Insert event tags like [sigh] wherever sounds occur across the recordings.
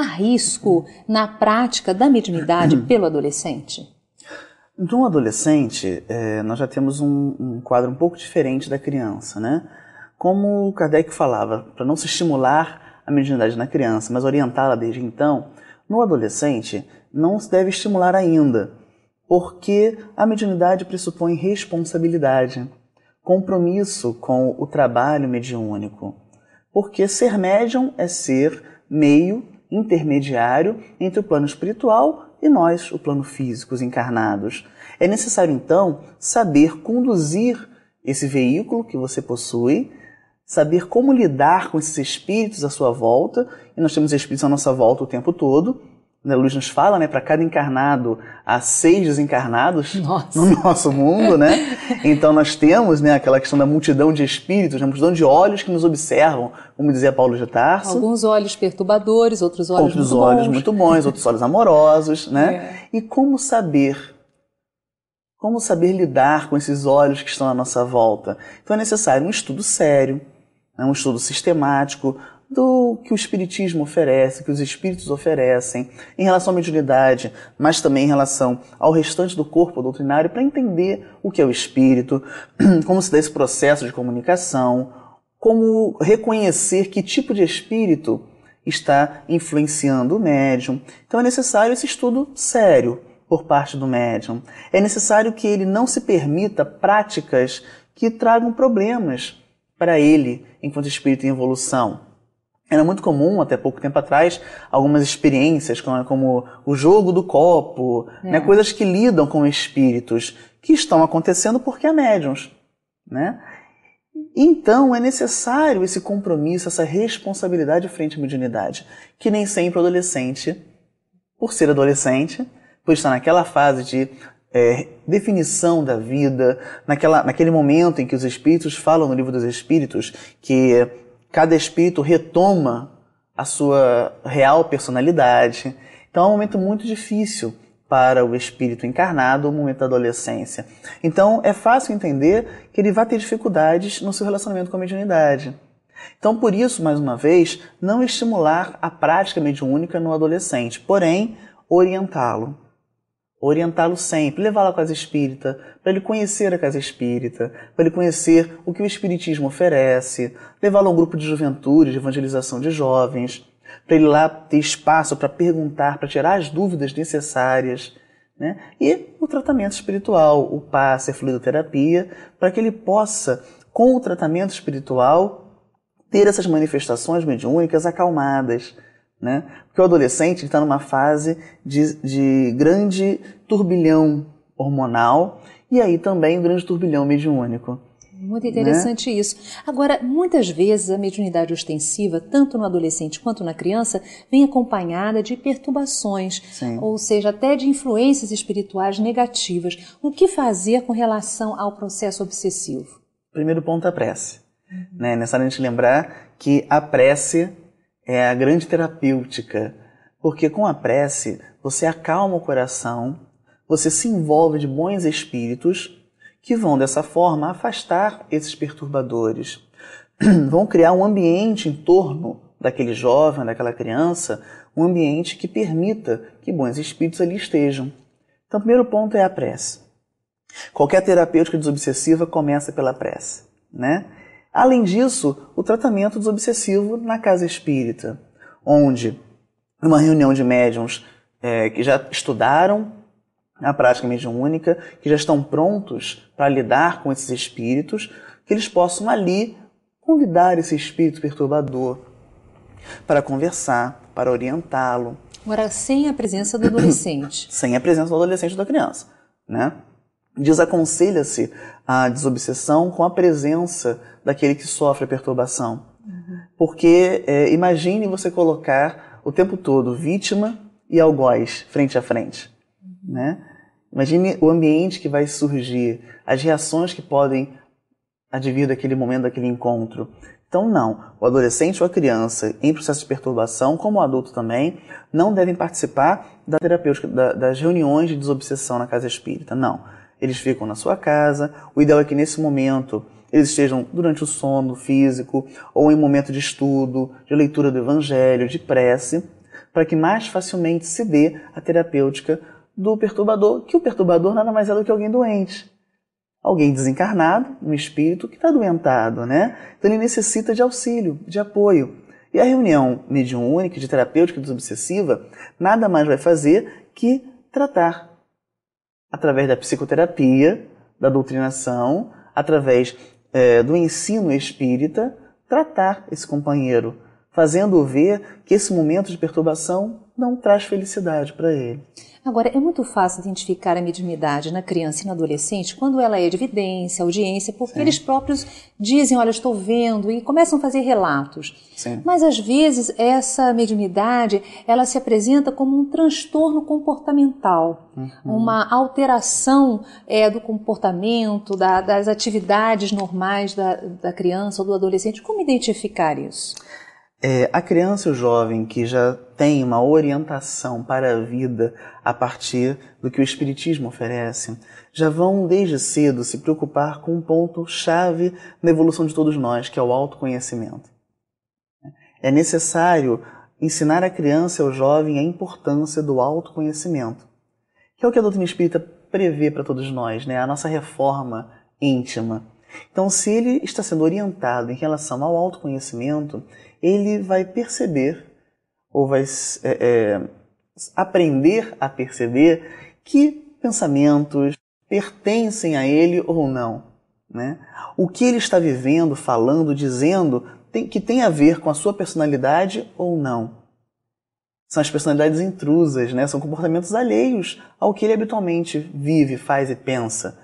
há risco na prática da mediunidade [clears throat] pelo adolescente? No adolescente, é, nós já temos um, um, quadro um pouco diferente da criança, né? Como o Kardec falava, para não se estimular a mediunidade na criança, mas orientá-la desde então, no adolescente não se deve estimular ainda, porque a mediunidade pressupõe responsabilidade, compromisso com o trabalho mediúnico. Porque ser médium é ser meio intermediário entre o plano espiritual e nós, o plano físico, os encarnados. É necessário, então, saber conduzir esse veículo que você possui, saber como lidar com esses espíritos à sua volta, e nós temos espíritos à nossa volta o tempo todo, né, luz nos fala, né, para cada encarnado há seis desencarnados Nossa. no nosso mundo, né? Então nós temos, né, aquela questão da multidão de espíritos, da né, multidão de olhos que nos observam, como dizia Paulo de Tarso. Alguns olhos perturbadores, outros olhos outros muito olhos bons. muito bons, outros olhos amorosos, né? É. E como saber como saber lidar com esses olhos que estão à nossa volta? Então é necessário um estudo sério, né, um estudo sistemático, do que o Espiritismo oferece, que os Espíritos oferecem, em relação à mediunidade, mas também em relação ao restante do corpo doutrinário, para entender o que é o Espírito, [clears throat] como se dá esse processo de comunicação, como reconhecer que tipo de Espírito está influenciando o médium. Então é necessário esse estudo sério por parte do médium. É necessário que ele não se permita práticas que tragam problemas para ele enquanto espírito em evolução. Era muito comum, até pouco tempo atrás, algumas experiências como, como o jogo do copo, né? é. né, coisas que lidam com espíritos, que estão acontecendo porque há médiums. Né? Então é necessário esse compromisso, essa responsabilidade frente à mediunidade, que nem sempre o adolescente, por ser adolescente, por estar naquela fase de é, definição da vida, naquela, naquele momento em que os espíritos falam no livro dos espíritos que cada espírito retoma a sua real personalidade. Então é um momento muito difícil para o espírito encarnado, o momento da adolescência. Então é fácil entender que ele vai ter dificuldades no seu relacionamento com a mediunidade. Então, por isso, mais uma vez, não estimular a prática mediúnica no adolescente, porém, orientá-lo orientá-lo sempre, levá-lo à casa espírita, para ele conhecer a casa espírita, para ele conhecer o que o espiritismo oferece, levá-lo a um grupo de juventude, de evangelização de jovens, para ele lá ter espaço para perguntar, para tirar as dúvidas necessárias, né? E o tratamento espiritual, o passe, a fluidoterapia, para que ele possa, com o tratamento espiritual, ter essas manifestações mediúnicas acalmadas, né? Porque o adolescente está numa fase de, de grande turbilhão hormonal e aí também um grande turbilhão mediúnico. Muito né? interessante né? isso. Agora, muitas vezes a mediunidade ostensiva, tanto no adolescente quanto na criança, vem acompanhada de perturbações, Sim. ou seja, até de influências espirituais negativas. O que fazer com relação ao processo obsessivo? Primeiro ponto, a prece. Uhum. Né? É necessário a gente lembrar que a prece é a grande terapêutica, porque com a prece você acalma o coração, você se envolve de bons espíritos que vão dessa forma afastar esses perturbadores, [clears throat] vão criar um ambiente em torno daquele jovem, daquela criança, um ambiente que permita que bons espíritos ali estejam. Então, o primeiro ponto é a prece. Qualquer terapêutica desobsessiva começa pela prece, né? Além disso, o tratamento dos obsessivos na casa espírita, onde, numa reunião de médiums é, que já estudaram a prática mediúnica, que já estão prontos para lidar com esses espíritos, que eles possam ali convidar esse espírito perturbador para conversar, para orientá-lo. Agora, sem a presença do adolescente. [clears throat] sem a presença do adolescente ou da criança, né? Desaconselha-se a desobsessão com a presença daquele que sofre a perturbação. Porque é, imagine você colocar o tempo todo vítima e algoz frente a frente. Né? Imagine o ambiente que vai surgir, as reações que podem advir daquele momento, daquele encontro. Então, não, o adolescente ou a criança em processo de perturbação, como o adulto também, não devem participar da terapêutica, da, das reuniões de desobsessão na casa espírita. Não eles ficam na sua casa. O ideal é que nesse momento eles estejam durante o sono físico ou em momento de estudo, de leitura do evangelho, de prece, para que mais facilmente se dê a terapêutica do perturbador, que o perturbador nada mais é do que alguém doente. Alguém desencarnado, um espírito que está doentado, né? Então ele necessita de auxílio, de apoio. E a reunião mediúnica, de terapêutica desobsessiva, nada mais vai fazer que tratar através da psicoterapia, da doutrinação, através é, do ensino espírita, tratar esse companheiro, fazendo ver que esse momento de perturbação não traz felicidade para ele. Agora, é muito fácil identificar a mediunidade na criança e na adolescente quando ela é de evidência, audiência, porque Sim. eles próprios dizem, olha, estou vendo, e começam a fazer relatos. Sim. Mas, às vezes, essa mediunidade, ela se apresenta como um transtorno comportamental, uhum. uma alteração é, do comportamento, da, das atividades normais da, da criança ou do adolescente. Como identificar isso? É, a criança e o jovem que já tem uma orientação para a vida a partir do que o Espiritismo oferece, já vão desde cedo se preocupar com um ponto-chave na evolução de todos nós, que é o autoconhecimento. É necessário ensinar a criança e ao jovem a importância do autoconhecimento, que é o que a doutrina espírita prevê para todos nós, né? a nossa reforma íntima então, se ele está sendo orientado em relação ao autoconhecimento, ele vai perceber ou vai é, é, aprender a perceber que pensamentos pertencem a ele ou não. Né? O que ele está vivendo, falando, dizendo, tem, que tem a ver com a sua personalidade ou não. São as personalidades intrusas, né? são comportamentos alheios ao que ele habitualmente vive, faz e pensa.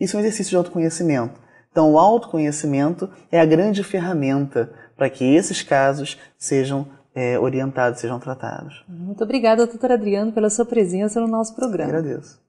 Isso é um exercício de autoconhecimento. Então, o autoconhecimento é a grande ferramenta para que esses casos sejam é, orientados, sejam tratados. Muito obrigada, doutora Adriano, pela sua presença no nosso programa. agradeço.